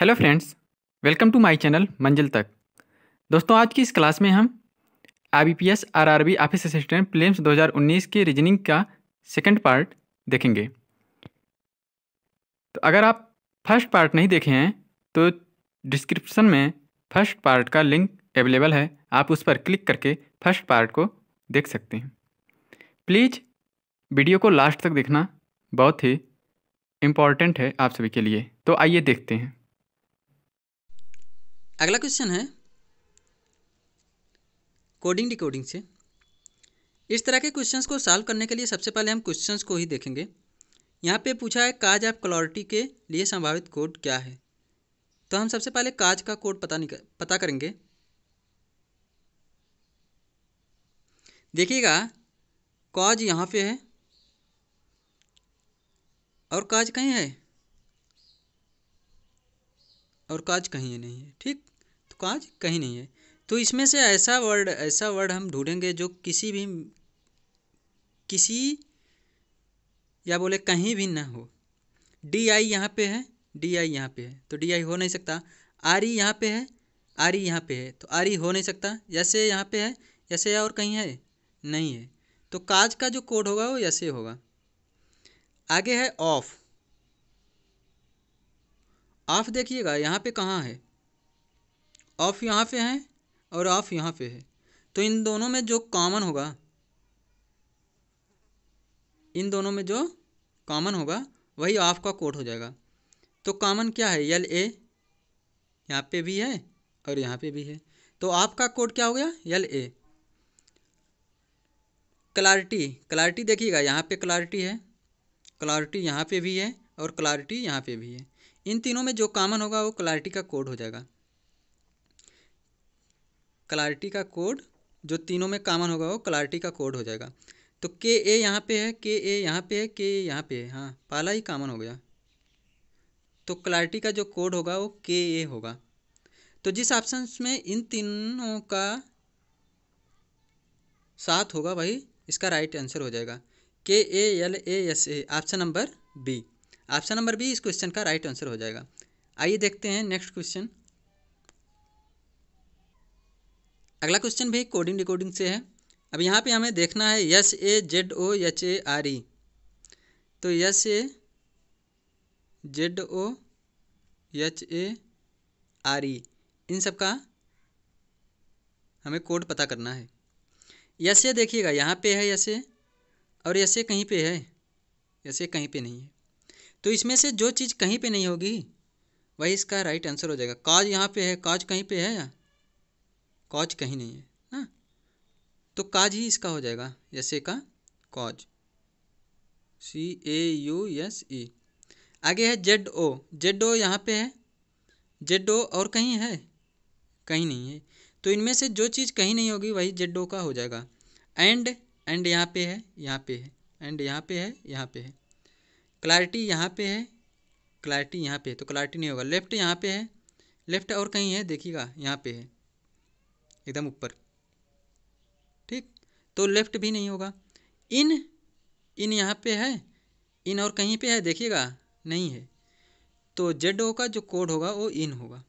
hello friends welcome to my channel Manzil तक दोस्तों आज की इस क्लास में हम I B RRB office assistant prelims 2019 के रीजनिंग का सेकंड पार्ट देखेंगे तो अगर आप फर्स्ट पार्ट नहीं देखे हैं तो डिस्क्रिप्शन में फर्स्ट पार्ट का लिंक अवेलेबल है आप उस पर क्लिक करके फर्स्ट पार्ट को देख सकते हैं प्लीज़ वीडियो को लास्ट तक देखना बहुत ही इम्पॉर्टेंट है आप सभी के लिए तो आइए देखते हैं अगला क्वेश्चन है कोडिंग डिकोडिंग से इस तरह के क्वेश्चंस को सॉल्व करने के लिए सबसे पहले हम क्वेश्चंस को ही देखेंगे यहाँ पे पूछा है काज ऑफ क्लॉरिटी के लिए संभावित कोड क्या है तो हम सबसे पहले काज का कोड पता निकल पता करेंगे देखिएगा काज यहाँ पे है और काज कहीं है और काज कहीं है नहीं है ठीक काज कहीं नहीं है तो इसमें से ऐसा वर्ड ऐसा वर्ड हम ढूंढेंगे जो किसी भी किसी या बोले कहीं भी ना हो डी आई यहाँ पे है डी आई यहाँ पे है तो डी आई हो नहीं सकता आर ई e यहाँ पे है आर ई e यहाँ पे है तो आर ई e हो नहीं सकता जैसे यहाँ पे है जैसे और कहीं है नहीं है तो काज का जो कोड होगा वो ऐसे होगा आगे है ऑफ ऑफ देखिएगा यहाँ पे कहाँ है ऑफ यहाँ पे है और ऑफ यहाँ पे है तो इन दोनों में जो कॉमन होगा इन दोनों में जो कॉमन होगा वही ऑफ का कोड हो जाएगा तो कॉमन क्या है एल ए यहाँ पे भी है और यहाँ पे भी है तो ऑफ का कोड क्या हो गया एल ए क्लारिटी क्लारिटी देखिएगा यहाँ पे क्लारिटी है क्लारिटी यहाँ पे भी है और क्लारिटी यहाँ पे भी है इन तीनों में जो कॉमन होगा वो क्लारिटी का कोड हो जाएगा क्लारिटी का कोड जो तीनों में कामन होगा वो क्लारिटी का कोड हो जाएगा तो के ए यहाँ पे है के ए यहाँ पे है के ए यहाँ पे है हाँ पाला ही कामन हो गया तो क्लारिटी का जो कोड होगा वो के ए होगा तो जिस ऑप्शन में इन तीनों का साथ होगा वही इसका राइट आंसर हो जाएगा के A L A S A option number B option number B इस क्वेश्चन का राइट आंसर हो जाएगा आइए देखते हैं नेक्स्ट क्वेश्चन अगला क्वेश्चन भाई कोडिंग डिकोडिंग से है अब यहाँ पे हमें देखना है S A Z O H A R E तो S A Z O H A R E इन सब का हमें कोड पता करना है यस ए देखिएगा यहाँ पे है यस ए और यस ए कहीं पे है यस ए कहीं पे नहीं है तो इसमें से जो चीज़ कहीं पे नहीं होगी वही इसका राइट आंसर हो जाएगा काज यहाँ पे है काज कहीं पे है या कॉज कहीं नहीं है ना तो काज ही इसका हो जाएगा यसे का cause C A U S E आगे है जेड ओ जेड ओ यहाँ पे है जेड ओ और कहीं है कहीं नहीं है तो इनमें से जो चीज़ कहीं नहीं होगी वही जेड ओ का हो जाएगा एंड एंड यहाँ पे है यहाँ पे है एंड यहाँ पे है यहाँ पे है क्लैरिटी यहाँ पे है क्लैरिटी यहाँ पे है तो क्लैरिटी नहीं होगा लेफ्ट यहाँ पे है लेफ्ट और कहीं है देखिएगा यहाँ पे है एकदम ऊपर ठीक तो लेफ्ट भी नहीं होगा इन इन यहाँ पे है इन और कहीं पे है देखिएगा नहीं है तो जेड ओ का जो कोड होगा वो इन होगा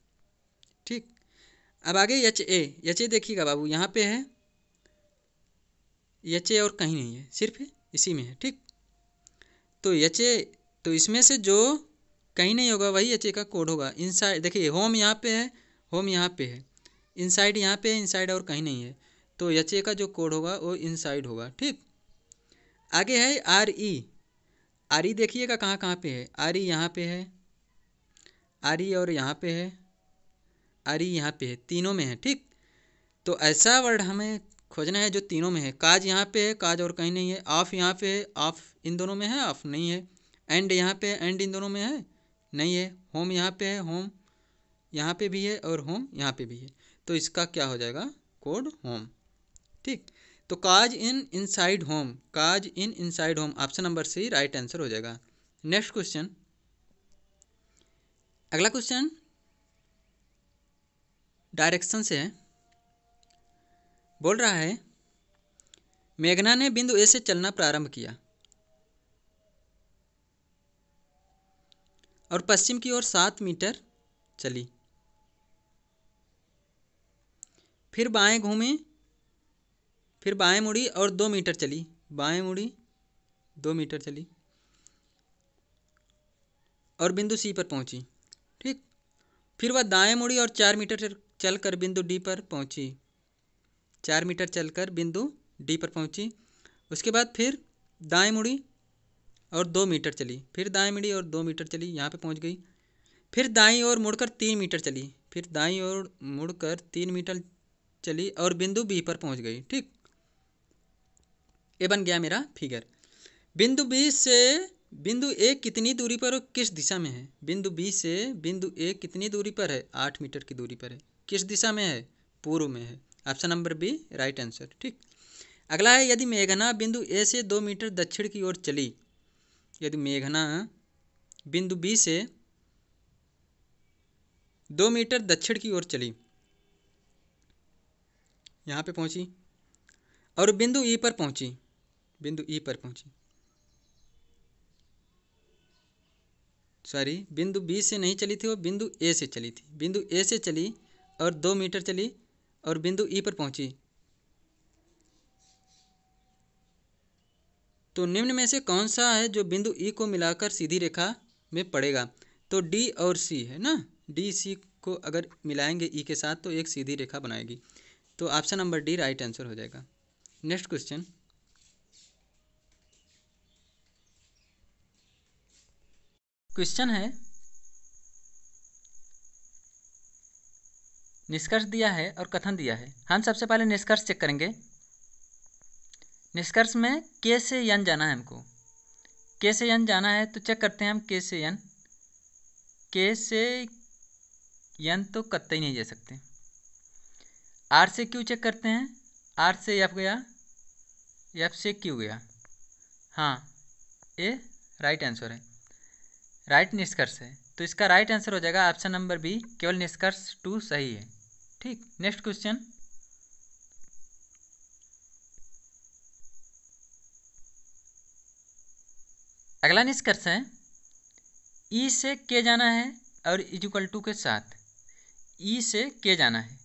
ठीक अब आगे एच ए एच ए देखिएगा बाबू यहाँ पे है एच ए और कहीं नहीं है सिर्फ इसी में है ठीक तो एच ए तो इसमें से जो कहीं नहीं होगा वही एच ए का कोड होगा इन साइड देखिए होम यहाँ पे है होम यहाँ पे है इनसाइड यहाँ पे है इनसाइड और कहीं नहीं है तो एच ए का जो कोड होगा वो इनसाइड होगा ठीक आगे है आर ई आर ई देखिएगा कहाँ कहाँ पे है आर ई यहाँ पे है आर ई और यहाँ पे है आर ई यहाँ पे है तीनों में है ठीक तो ऐसा वर्ड हमें खोजना है जो तीनों में है काज यहाँ पे है काज और कहीं नहीं है ऑफ यहाँ पे है ऑफ इन दोनों में है ऑफ नहीं है एंड यहाँ पे है एंड इन दोनों में है नहीं है होम यहाँ पे है होम यहाँ पे भी है और होम यहाँ पे भी है तो इसका क्या हो जाएगा कोड होम ठीक तो cause in inside home cause in inside home option number C right answer हो जाएगा नेक्स्ट क्वेश्चन अगला क्वेश्चन डायरेक्शन से है बोल रहा है मेघना ने बिंदु ए से चलना प्रारंभ किया और पश्चिम की ओर सात मीटर चली फिर बाएँ घूमी फिर बाएँ मुड़ी और दो मीटर चली बाएँ मुड़ी दो मीटर चली और बिंदु सी पर पहुंची ठीक फिर वह दाएं मुड़ी और चार मीटर चलकर बिंदु डी पर पहुंची चार मीटर चलकर बिंदु डी पर पहुंची उसके बाद फिर दाएं मुड़ी और दो मीटर चली फिर दाएं मुड़ी और दो मीटर चली यहाँ पे पहुंच गई फिर दाई ओर मुड़कर तीन मीटर चली फिर दाई ओर मुड़कर तीन मीटर चली और बिंदु बी पर पहुंच गई ठीक ये बन गया मेरा फिगर बिंदु बी से बिंदु ए कितनी दूरी पर और किस दिशा में है बिंदु बी से बिंदु ए कितनी दूरी पर है आठ मीटर की दूरी पर है किस दिशा में है पूर्व में है option number B right answer ठीक अगला है यदि मेघना बिंदु ए से दो मीटर दक्षिण की ओर चली यदि मेघना बिंदु बी से दो मीटर दक्षिण की ओर चली यहाँ पे पहुँची और बिंदु ई e पर पहुँची बिंदु ई e पर पहुँची सॉरी बिंदु बी से नहीं चली थी वो बिंदु ए से चली थी बिंदु ए से चली और दो मीटर चली और बिंदु ई e पर पहुँची तो निम्न में से कौन सा है जो बिंदु ई को मिलाकर सीधी रेखा में पड़ेगा तो डी और सी है ना डी सी को अगर मिलाएंगे ई के साथ तो एक सीधी रेखा बनाएगी तो option number D right answer हो जाएगा नेक्स्ट क्वेश्चन क्वेश्चन है निष्कर्ष दिया है और कथन दिया है हम सबसे पहले निष्कर्ष चेक करेंगे निष्कर्ष में के से यन जाना है हमको के से यन जाना है तो चेक करते हैं हम के से यन के से यन तो कत्ते ही नहीं जा सकते आर से क्यू चेक करते हैं आर से एफ गया एफ से क्यू गया हाँ ए राइट आंसर है राइट निष्कर्ष है तो इसका राइट आंसर हो जाएगा ऑप्शन नंबर बी केवल निष्कर्ष टू सही है ठीक नेक्स्ट क्वेश्चन अगला निष्कर्ष है ई e से के जाना है और इजुकल टू के साथ ई e से के जाना है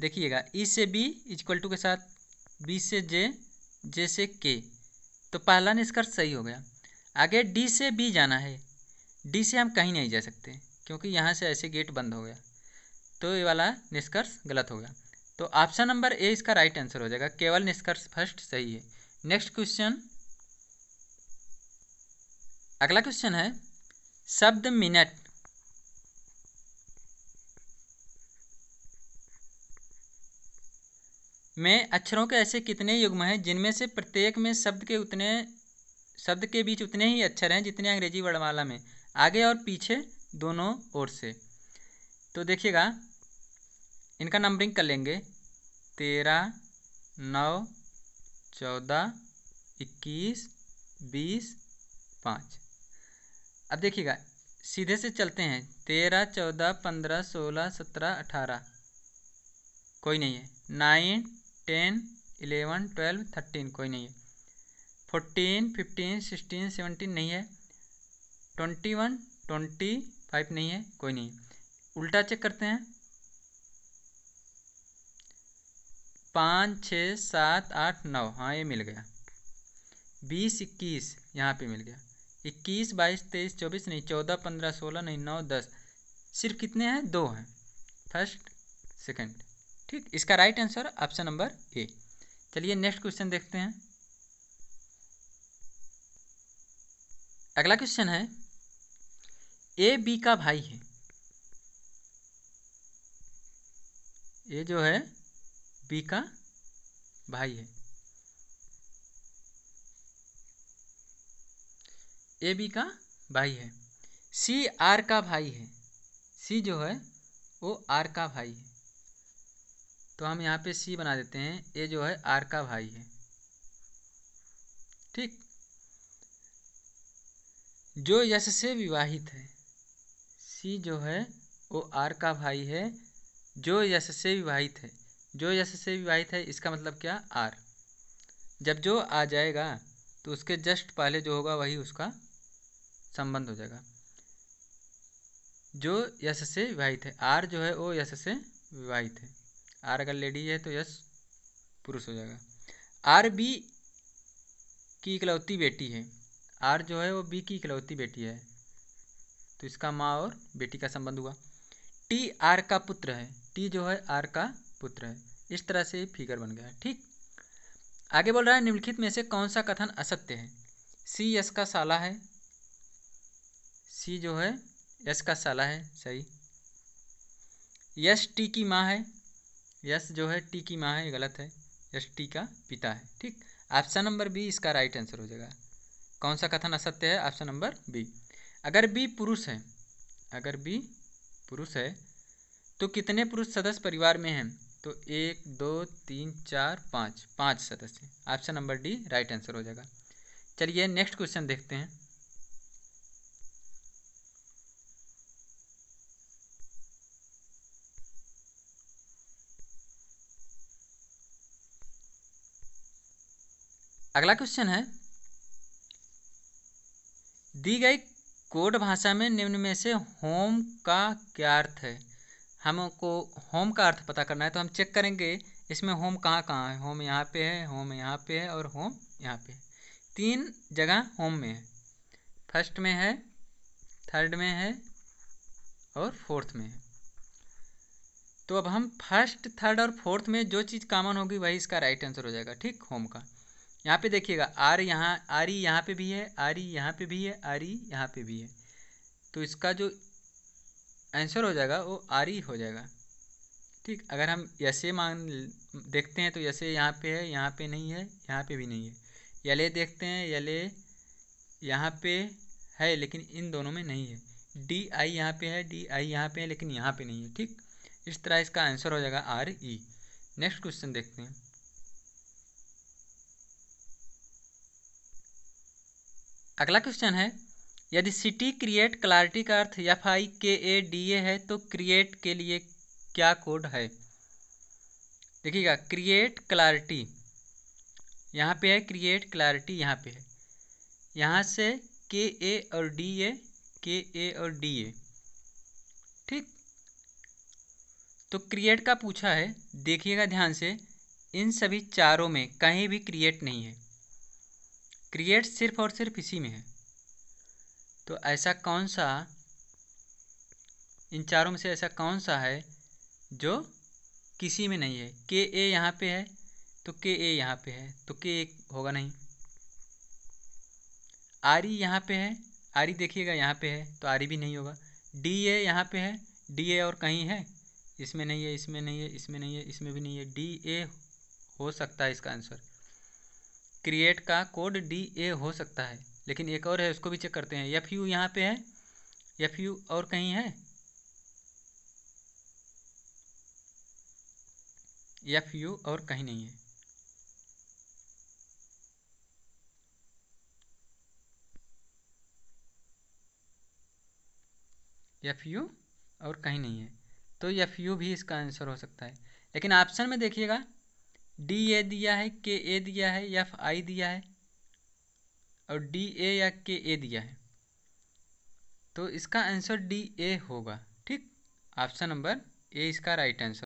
देखिएगा ई e से बी इजक्वल टू के साथ बी से जे जे से के तो पहला निष्कर्ष सही हो गया आगे डी से बी जाना है डी से हम कहीं नहीं जा सकते क्योंकि यहाँ से ऐसे गेट बंद हो गया तो ये वाला निष्कर्ष गलत हो गया तो ऑप्शन नंबर ए इसका राइट आंसर हो जाएगा केवल निष्कर्ष फर्स्ट सही है नेक्स्ट क्वेश्चन अगला क्वेश्चन है शब्द मिनट में अक्षरों के ऐसे कितने युग्म हैं जिनमें से प्रत्येक में शब्द के उतने शब्द के बीच उतने ही अक्षर हैं जितने अंग्रेजी वर्णमाला में आगे और पीछे दोनों ओर से तो देखिएगा इनका नंबरिंग कर लेंगे तेरह नौ चौदह इक्कीस बीस पाँच अब देखिएगा सीधे से चलते हैं तेरह चौदह पंद्रह सोलह सत्रह अठारह कोई नहीं है nine ten eleven twelve thirteen कोई नहीं है फोर्टीन फिफ्टीन सिक्सटीन सेवनटीन नहीं है ट्वेंटी वन ट्वेंटी फाइव नहीं है कोई नहीं है उल्टा चेक करते हैं पाँच छः सात आठ नौ हाँ ये मिल गया बीस इक्कीस यहाँ पे मिल गया इक्कीस बाईस तेईस चौबीस नहीं चौदह पंद्रह सोलह नहीं नौ दस सिर्फ कितने हैं दो हैं फर्स्ट सेकंड ठीक इसका right answer option number A चलिए नेक्स्ट क्वेश्चन देखते हैं अगला क्वेश्चन है ए बी का भाई है ये जो है बी का भाई है ए बी का भाई है सी आर का भाई है सी जो है वो आर का भाई है तो हम यहाँ पे सी बना देते हैं ए जो है आर का भाई है ठीक जो यश से विवाहित है सी जो है वो आर का भाई है जो यश से विवाहित है जो यश से विवाहित है इसका मतलब क्या आर जब जो आ जाएगा तो उसके जस्ट पहले जो होगा वही उसका संबंध हो जाएगा जो यश से विवाहित है आर जो है वो यश से विवाहित है आर अगर लेडीज है तो यस पुरुष हो जाएगा आर बी की इकलौती बेटी है आर जो है वो बी की इकलौती बेटी है तो इसका माँ और बेटी का संबंध हुआ टी आर का पुत्र है टी जो है आर का पुत्र है इस तरह से फिगर बन गया ठीक आगे बोल रहा है निम्नलिखित में से कौन सा कथन असत्य है सी यस का साला है सी जो है यस का साला है सही यस टी की माँ है यश जो है टी की माँ है ये गलत है यश टी का पिता है ठीक ऑप्शन नंबर बी इसका राइट आंसर हो जाएगा कौन सा कथन असत्य है ऑप्शन नंबर बी अगर बी पुरुष है अगर बी पुरुष है तो कितने पुरुष सदस्य परिवार में हैं तो एक दो तीन चार पाँच पाँच सदस्य option number D right answer हो जाएगा चलिए नेक्स्ट क्वेश्चन देखते हैं अगला क्वेश्चन है दी गई कोड भाषा में निम्न में से होम का क्या अर्थ है हमको होम का अर्थ पता करना है तो हम चेक करेंगे इसमें होम कहाँ कहाँ है होम यहाँ पे है होम यहाँ पे है और होम यहाँ पे है तीन जगह होम में है फर्स्ट में है थर्ड में है और फोर्थ में है तो अब हम फर्स्ट थर्ड और फोर्थ में जो चीज़ कॉमन होगी वही इसका राइट आंसर हो जाएगा ठीक होम का यहाँ पे देखिएगा आर यहाँ आर ई यहाँ पे भी है आर ई यहाँ पे भी है आर ई यहाँ पे भी है तो इसका जो आंसर हो जाएगा वो आर ई हो जाएगा ठीक अगर हम यसे मान देखते हैं तो यसे यहाँ पे है यहाँ पे नहीं है यहाँ पे भी नहीं है यले देखते हैं यले यहाँ पे है लेकिन इन दोनों में नहीं है डी आई यहाँ पे है डी आई यहाँ पे है लेकिन यहाँ पे नहीं है ठीक इस तरह इसका आंसर हो जाएगा आर ई नेक्स्ट क्वेश्चन देखते हैं अगला क्वेश्चन है यदि सिटी क्रिएट क्लारिटी का अर्थ एफ आई के ए डी ए है तो क्रिएट के लिए क्या कोड है देखिएगा क्रिएट क्लारिटी यहाँ पे है क्रिएट क्लारिटी यहाँ पे है यहाँ से के ए और डी ए के ए और डी ए ठीक तो क्रिएट का पूछा है देखिएगा ध्यान से इन सभी चारों में कहीं भी क्रिएट नहीं है क्रिएट सिर्फ और सिर्फ इसी में है तो ऐसा कौन सा इन चारों में से ऐसा कौन सा है जो किसी में नहीं है के ए यहाँ पे है तो के ए यहाँ पे है तो के ए होगा नहीं आरी e यहाँ पे है आरी e देखिएगा यहाँ पे है तो आरी e भी नहीं होगा डी ए यहाँ पे है डी ए और कहीं है इसमें नहीं है इसमें नहीं है इसमें नहीं है इसमें भी नहीं है डी ए हो सकता है इसका आंसर क्रिएट का कोड डी ए हो सकता है लेकिन एक और है उसको भी चेक करते हैं एफ यू यहाँ पे है एफ यू और कहीं है एफ यू और कहीं नहीं है एफ यू और कहीं नहीं है तो एफ यू भी इसका आंसर हो सकता है लेकिन ऑप्शन में देखिएगा डी ए दिया है के ए दिया है एफ आई दिया है और डी ए या के ए दिया है तो इसका आंसर डी ए होगा ठीक ऑप्शन नंबर ए इसका राइट आंसर